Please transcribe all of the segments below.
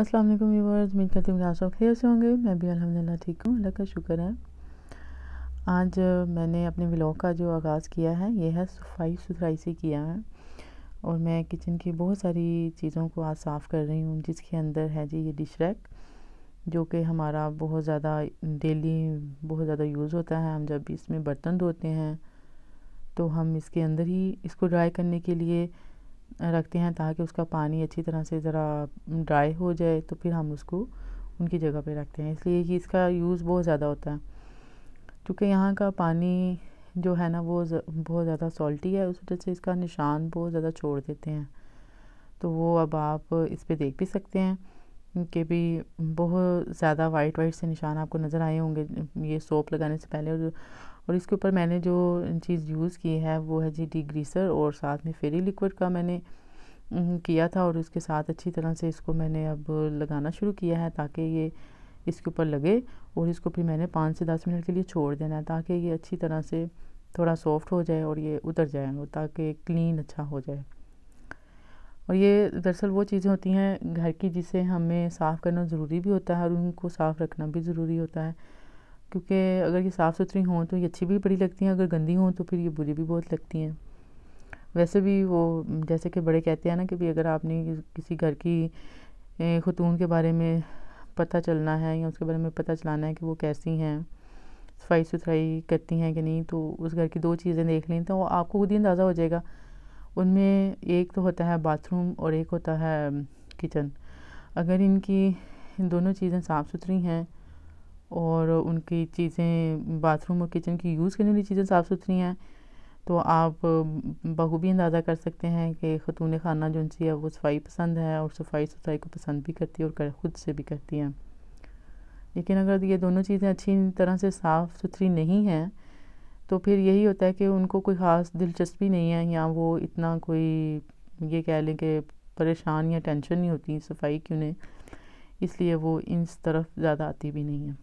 अस्सलाम वालेकुम व्यूअर्स उम्मीद करती हूँ आप सब खैर से होंगे मैं भी अल्हम्दुलिल्लाह ठीक हूँ अल्लाह का शुक्र है आज मैंने अपने व्लॉग का जो आगाज़ किया है ये है सफाई सुथराई से किया है और मैं किचन की बहुत सारी चीज़ों को आज साफ़ कर रही हूँ जिसके अंदर है जी ये डिश रैक जो कि हमारा बहुत ज़्यादा डेली बहुत ज़्यादा यूज़ होता है हम जब इसमें बर्तन धोते हैं तो हम इसके अंदर ही इसको ड्राई करने के लिए रखते हैं ताकि उसका पानी अच्छी तरह से ज़रा ड्राई हो जाए तो फिर हम उसको उनकी जगह पे रखते हैं इसलिए कि इसका यूज़ बहुत ज़्यादा होता है क्योंकि यहाँ का पानी जो है ना वो बहुत ज़्यादा सॉल्टी है उस वजह से इसका निशान बहुत ज़्यादा छोड़ देते हैं तो वो अब आप इस पर देख भी सकते हैं के भी बहुत ज़्यादा वाइट वाइट से निशान आपको नज़र आए होंगे ये सोप लगाने से पहले और और इसके ऊपर मैंने जो चीज़ यूज़ की है वो है जी डी ग्रीसर और साथ में फेरी लिक्विड का मैंने किया था और उसके साथ अच्छी तरह से इसको मैंने अब लगाना शुरू किया है ताकि ये इसके ऊपर लगे और इसको फिर मैंने पाँच से दस मिनट के लिए छोड़ देना है ताकि ये अच्छी तरह से थोड़ा सॉफ्ट हो जाए और ये उतर जाए और ताकि क्लीन अच्छा हो जाए और ये दरअसल वो चीज़ें होती हैं घर की जिसे हमें साफ़ करना ज़रूरी भी होता है और उनको साफ़ रखना भी ज़रूरी होता है क्योंकि अगर ये साफ़ सुथरी हों तो ये अच्छी भी बड़ी लगती हैं अगर गंदी हों तो फिर ये बुरी भी बहुत लगती हैं वैसे भी वो जैसे कि बड़े कहते हैं ना कि भी अगर आपने किसी घर की खतून के बारे में पता चलना है या उसके बारे में पता चलाना है कि वो कैसी हैं सफाई सुथराई करती हैं कि नहीं तो उस घर की दो चीज़ें देख लें तो आपको खुद ही अंदाज़ा हो जाएगा उनमें एक तो होता है बाथरूम और एक होता है किचन um, अगर इनकी इन दोनों चीज़ें साफ़ सुथरी हैं और उनकी चीज़ें बाथरूम और किचन की यूज़ करने वाली चीज़ें साफ़ सुथरी हैं तो आप um, बखूबी अंदाज़ा कर सकते हैं कि खतून खाना जो उनसी है वो सफाई पसंद है और सफाई सुथराई को पसंद भी करती है और कर, ख़ुद से भी करती हैं लेकिन अगर ये दोनों चीज़ें अच्छी तरह से साफ़ सुथरी नहीं हैं तो फिर यही होता है कि उनको कोई ख़ास दिलचस्पी नहीं है या वो इतना कोई ये कह लें कि परेशान या टेंशन नहीं होती सफाई की उन्हें इसलिए वो इस तरफ ज़्यादा आती भी नहीं है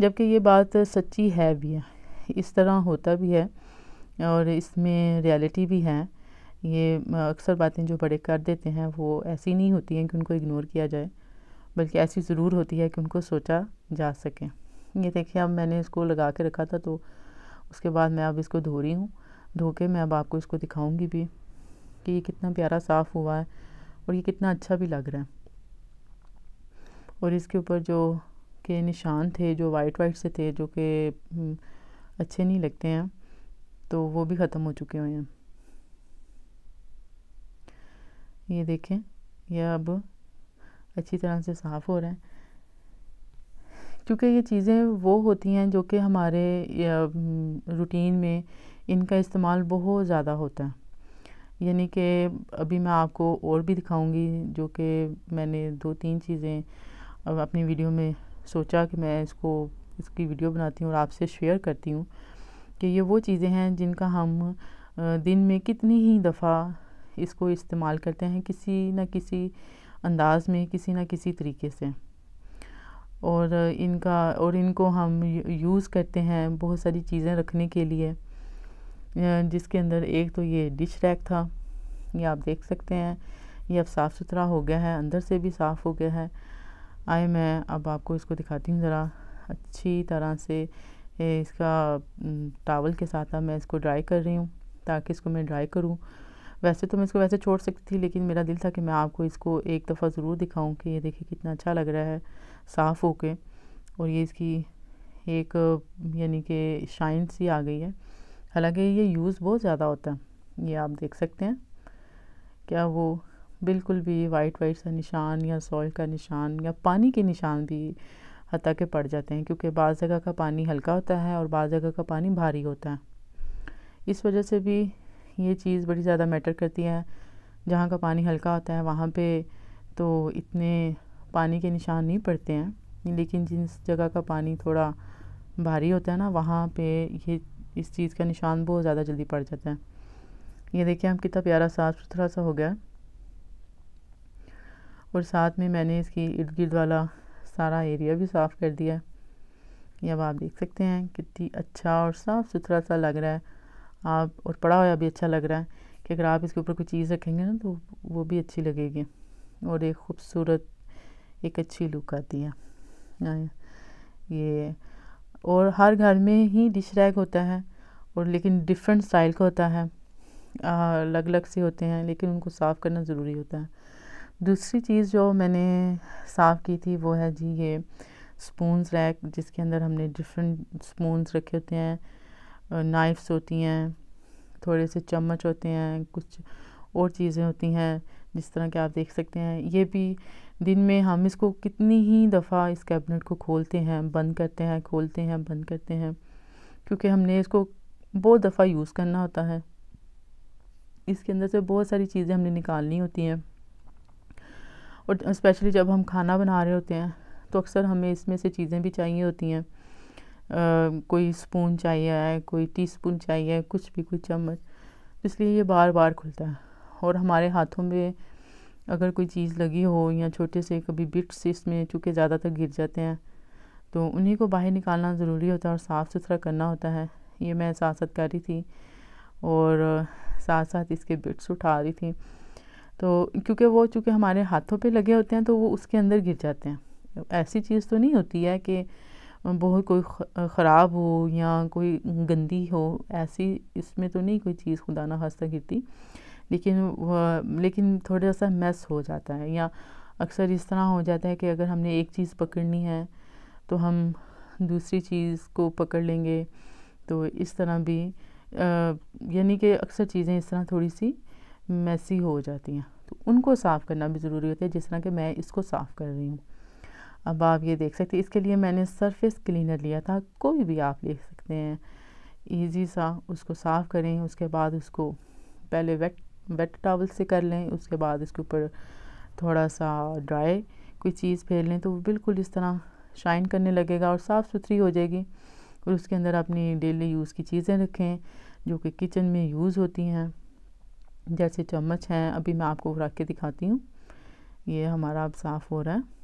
जबकि ये बात सच्ची है भी है इस तरह होता भी है और इसमें रियलिटी भी है ये अक्सर बातें जो बड़े कर देते हैं वो ऐसी नहीं होती हैं कि उनको इग्नोर किया जाए बल्कि ऐसी ज़रूर होती है कि उनको सोचा जा सके ये देखिए अब मैंने इसको लगा के रखा था तो उसके बाद मैं अब इसको धो रही हूँ धो के मैं अब आपको इसको दिखाऊंगी भी कि ये कितना प्यारा साफ़ हुआ है और ये कितना अच्छा भी लग रहा है और इसके ऊपर जो के निशान थे जो वाइट वाइट से थे जो कि हम्म, अच्छे नहीं लगते हैं तो वो भी ख़त्म हो चुके हुए हैं ये देखें यह अब अच्छी तरह से साफ़ हो रहा है क्योंकि ये चीज़ें वो होती हैं जो कि हमारे रूटीन में इनका इस्तेमाल बहुत ज़्यादा होता है यानी कि अभी मैं आपको और भी दिखाऊंगी जो कि मैंने दो तीन चीज़ें अपनी वीडियो में सोचा कि मैं इसको इसकी वीडियो बनाती हूँ और आपसे शेयर करती हूँ कि ये वो चीज़ें हैं जिनका हम दिन में कितनी ही दफ़ा इसको इस्तेमाल करते हैं किसी न किसी अंदाज में किसी न किसी तरीके से और इनका और इनको हम यूज़ करते हैं बहुत सारी चीज़ें रखने के लिए जिसके अंदर एक तो ये डिश रैक था ये आप देख सकते हैं ये अब साफ़ सुथरा हो गया है अंदर से भी साफ़ हो गया है आए मैं अब आपको इसको दिखाती हूँ ज़रा अच्छी तरह से इसका टावल के साथ अब मैं इसको ड्राई कर रही हूँ ताकि इसको मैं ड्राई करूँ वैसे तो मैं इसको वैसे छोड़ सकती थी लेकिन मेरा दिल था कि मैं आपको इसको एक दफ़ा ज़रूर दिखाऊं कि ये देखिए कितना अच्छा लग रहा है साफ़ हो के और ये इसकी एक यानी कि शाइन सी आ गई है हालांकि ये यूज़ बहुत ज़्यादा होता है ये आप देख सकते हैं क्या वो बिल्कुल भी वाइट वाइट सा निशान या सॉइल का निशान या पानी के निशान भी हती के पड़ जाते हैं क्योंकि बाज़ जगह का पानी हल्का होता है और बाज़ जगह का पानी भारी होता है इस वजह से भी ये चीज़ बड़ी ज़्यादा मैटर करती है जहाँ का पानी हल्का होता है वहाँ पे तो इतने पानी के निशान नहीं पड़ते हैं लेकिन जिस जगह का पानी थोड़ा भारी होता है ना वहाँ पे ये इस चीज़ का निशान बहुत ज़्यादा जल्दी पड़ जाता है ये देखिए हम कितना प्यारा साफ़ सुथरा सा हो गया और साथ में मैंने इसकी इर्द गिर्द वाला सारा एरिया भी साफ़ कर दिया है ये अब आप देख सकते हैं कितनी अच्छा और साफ़ सुथरा सा लग रहा है आप और पड़ा हुआ भी अच्छा लग रहा है कि अगर आप इसके ऊपर कोई चीज़ रखेंगे ना तो वो भी अच्छी लगेगी और एक खूबसूरत एक अच्छी लुक आती है हाँ, ये और हर घर में ही डिश रैक होता है और लेकिन डिफरेंट स्टाइल का होता है अलग अलग से होते हैं लेकिन उनको साफ़ करना ज़रूरी होता है दूसरी चीज़ जो मैंने साफ़ की थी वो है जी ये स्पूंस रैक जिसके अंदर हमने डिफरेंट स्पूंस रखे होते हैं नाइफ्स होती हैं थोड़े से चम्मच होते हैं कुछ और चीज़ें होती हैं जिस तरह के आप देख सकते हैं ये भी दिन में हम इसको कितनी ही दफ़ा इस कैबिनेट को खोलते हैं बंद करते हैं खोलते हैं बंद करते हैं क्योंकि हमने इसको बहुत दफ़ा यूज़ करना होता है इसके अंदर से बहुत सारी चीज़ें हमने निकालनी होती हैं और स्पेशली जब हम खाना बना रहे होते हैं तो अक्सर हमें इसमें से चीज़ें भी चाहिए होती हैं कोई स्पून चाहिए है कोई टी स्पून चाहिए कुछ भी कोई चम्मच इसलिए ये बार बार खुलता है और हमारे हाथों में अगर कोई चीज़ लगी हो या छोटे से कभी बिट्स इसमें चूँकि ज़्यादातर गिर जाते हैं तो उन्हीं को बाहर निकालना ज़रूरी होता है और साफ़ सुथरा करना होता है ये मैं साथ साथ कर रही थी और साथ साथ इसके बिट्स उठा रही थी तो क्योंकि वो चूँकि हमारे हाथों पे लगे होते हैं तो वो उसके अंदर गिर जाते हैं ऐसी चीज़ तो नहीं होती है कि बहुत कोई ख़राब हो या कोई गंदी हो ऐसी इसमें तो नहीं कोई चीज़ खुदा ना खास्ता गिरती लेकिन लेकिन थोड़ा सा मैस हो जाता है या अक्सर इस तरह हो जाता है कि अगर हमने एक चीज़ पकड़नी है तो हम दूसरी चीज़ को पकड़ लेंगे तो इस तरह भी यानी कि अक्सर चीज़ें इस तरह थोड़ी सी मैसी हो जाती हैं तो उनको साफ़ करना भी ज़रूरी होता है जिस तरह कि मैं इसको साफ़ कर रही हूँ अब आप ये देख सकते हैं इसके लिए मैंने सरफेस क्लीनर लिया था कोई भी आप ले सकते हैं ईजी सा उसको साफ़ करें उसके बाद उसको पहले वेट वेट टावल से कर लें उसके बाद इसके ऊपर थोड़ा सा ड्राई कोई चीज़ फेर लें तो वो बिल्कुल इस तरह शाइन करने लगेगा और साफ़ सुथरी हो जाएगी और उसके अंदर अपनी डेली यूज़ की चीज़ें रखें जो कि किचन में यूज़ होती हैं जैसे चम्मच हैं अभी मैं आपको रख के दिखाती हूँ ये हमारा अब साफ़ हो रहा है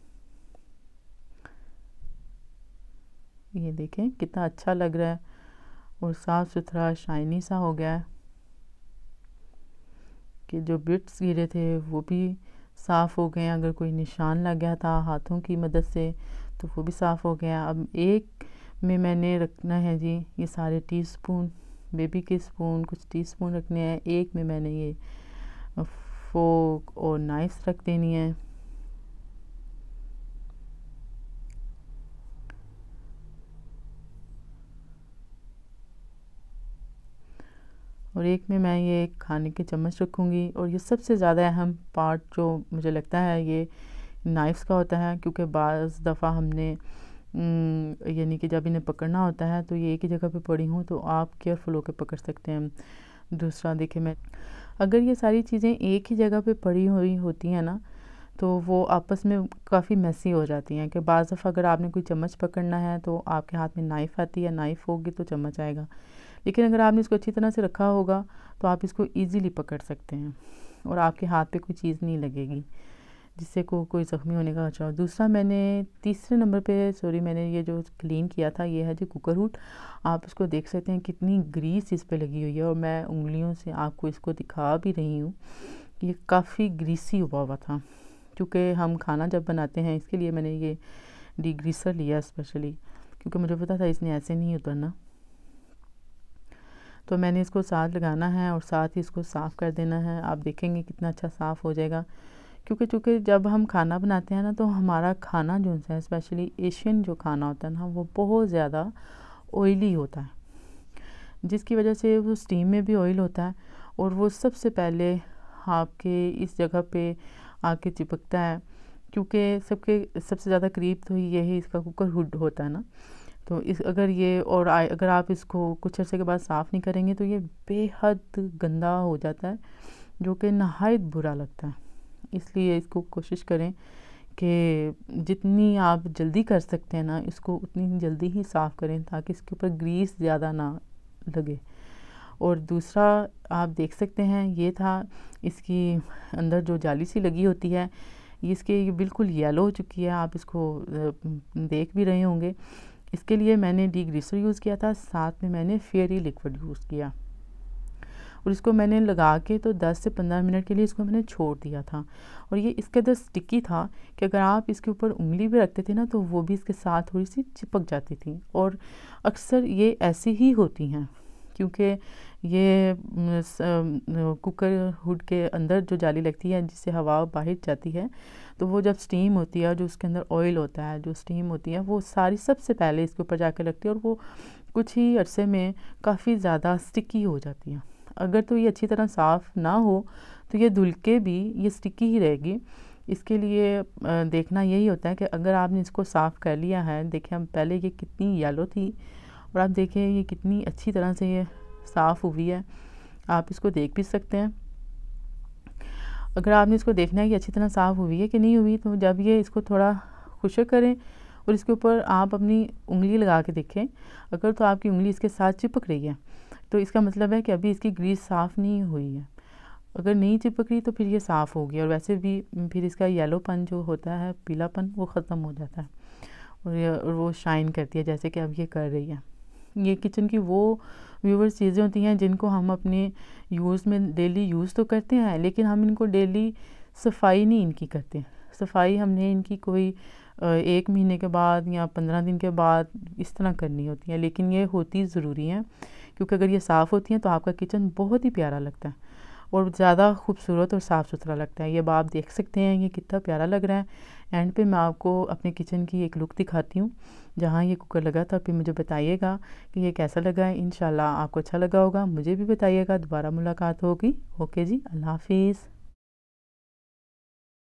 ये देखें कितना अच्छा लग रहा है और साफ़ सुथरा शाइनी सा हो गया है कि जो बिट्स गिरे थे वो भी साफ़ हो गए हैं अगर कोई निशान लग गया था हाथों की मदद से तो वो भी साफ़ हो गया अब एक में मैंने रखना है जी ये सारे टी स्पून बेबी के स्पून कुछ टी स्पून रखने हैं एक में मैंने ये फोक और नाइफ रख देनी है और एक में मैं ये खाने के चम्मच रखूँगी और ये सबसे ज़्यादा अहम पार्ट जो मुझे लगता है ये नाइफ़्स का होता है क्योंकि बज़ दफ़ा हमने यानी कि जब इन्हें पकड़ना होता है तो ये एक ही जगह पे पड़ी हूँ तो आप केयरफुल होकर पकड़ सकते हैं दूसरा देखिए मैं अगर ये सारी चीज़ें एक ही जगह पे पड़ी हुई होती हैं ना तो वो आपस में काफ़ी मैसी हो जाती हैं कि बज़ दफ़ा अगर आपने कोई चम्मच पकड़ना है तो आपके हाथ में नाइफ़ आती है नाइफ़ होगी तो चम्मच आएगा लेकिन अगर आपने इसको अच्छी तरह से रखा होगा तो आप इसको ईजीली पकड़ सकते हैं और आपके हाथ पर कोई चीज़ नहीं लगेगी जिससे को कोई ज़ख्मी होने का अच्छा दूसरा मैंने तीसरे नंबर पे सॉरी मैंने ये जो क्लीन किया था ये है जो कुकर हुड आप इसको देख सकते हैं कितनी ग्रीस इस पर लगी हुई है और मैं उंगलियों से आपको इसको दिखा भी रही हूँ ये काफ़ी ग्रीसी हुआ हुआ था क्योंकि हम खाना जब बनाते हैं इसके लिए मैंने ये डिग्रीसर लिया स्पेशली क्योंकि मुझे पता था इसने ऐसे नहीं उतरना तो मैंने इसको साथ लगाना है और साथ ही इसको साफ़ कर देना है आप देखेंगे कितना अच्छा साफ़ हो जाएगा क्योंकि चूँकि जब हम खाना बनाते हैं ना तो हमारा खाना जो है स्पेशली एशियन जो खाना होता है ना वो बहुत ज़्यादा ऑयली होता है जिसकी वजह से वो स्टीम में भी ऑयल होता है और वो सबसे पहले आपके इस जगह पे आके चिपकता है क्योंकि सबके सबसे ज़्यादा करीब तो यही इसका कुकर हुड होता है ना तो इस अगर ये और आ, अगर आप इसको कुछ अर्से के बाद साफ़ नहीं करेंगे तो ये बेहद गंदा हो जाता है जो कि नहायत बुरा लगता है इसलिए इसको कोशिश करें कि जितनी आप जल्दी कर सकते हैं ना इसको उतनी जल्दी ही साफ़ करें ताकि इसके ऊपर ग्रीस ज़्यादा ना लगे और दूसरा आप देख सकते हैं ये था इसकी अंदर जो जाली सी लगी होती है इसके बिल्कुल येलो हो चुकी है आप इसको देख भी रहे होंगे इसके लिए मैंने डी ग्रीसर यूज़ किया था साथ में मैंने फेयरी लिक्विड यूज़ किया और इसको मैंने लगा के तो 10 से 15 मिनट के लिए इसको मैंने छोड़ दिया था और ये इसके अंदर स्टिकी था कि अगर आप इसके ऊपर उंगली भी रखते थे ना तो वो भी इसके साथ थोड़ी सी चिपक जाती थी और अक्सर ये ऐसी ही होती हैं क्योंकि ये कुकर हुड के अंदर जो जाली लगती है जिससे हवा बाहर जाती है तो वो जब स्टीम होती है जो उसके अंदर ऑयल होता है जो स्टीम होती है वो सारी सबसे पहले इसके ऊपर जाकर लगती है और वो कुछ ही अरसे में काफ़ी ज़्यादा स्टिकी हो जाती है अगर तो ये अच्छी तरह साफ़ ना हो तो ये धुल के भी ये स्टिकी ही रहेगी इसके लिए देखना यही होता है कि अगर आपने इसको साफ़ कर लिया है देखें हम पहले ये कितनी येलो थी और आप देखें ये कितनी अच्छी तरह से ये साफ़ हुई है आप इसको देख भी सकते हैं अगर आपने इसको देखना है कि अच्छी तरह साफ़ हुई है कि नहीं हुई तो जब ये इसको थोड़ा खुशक करें और इसके ऊपर आप अपनी उंगली लगा के देखें अगर तो आपकी उंगली इसके साथ चिपक रही है तो इसका मतलब है कि अभी इसकी ग्रीस साफ़ नहीं हुई है अगर नहीं चिपक रही तो फिर ये साफ़ होगी और वैसे भी फिर इसका येलोपन जो होता है पीलापन वो ख़त्म हो जाता है और, और वो शाइन करती है जैसे कि अब ये कर रही है ये किचन की वो व्यूवर चीज़ें होती हैं जिनको हम अपने यूज़ में डेली यूज़ तो करते हैं लेकिन हम इनको डेली सफाई नहीं इनकी करते सफाई हमने इनकी कोई एक महीने के बाद या पंद्रह दिन के बाद इस तरह करनी होती है लेकिन ये होती ज़रूरी है क्योंकि अगर ये साफ़ होती हैं तो आपका किचन बहुत ही प्यारा लगता है और ज़्यादा खूबसूरत और साफ़ सुथरा लगता है ये अब आप देख सकते हैं ये कितना प्यारा लग रहा है एंड पे मैं आपको अपने किचन की एक लुक दिखाती हूँ जहाँ ये कुकर लगा था फिर मुझे बताइएगा कि ये कैसा लगा है इन आपको अच्छा लगा होगा मुझे भी बताइएगा दोबारा मुलाकात होगी ओके जी अल्लाह हाफिज़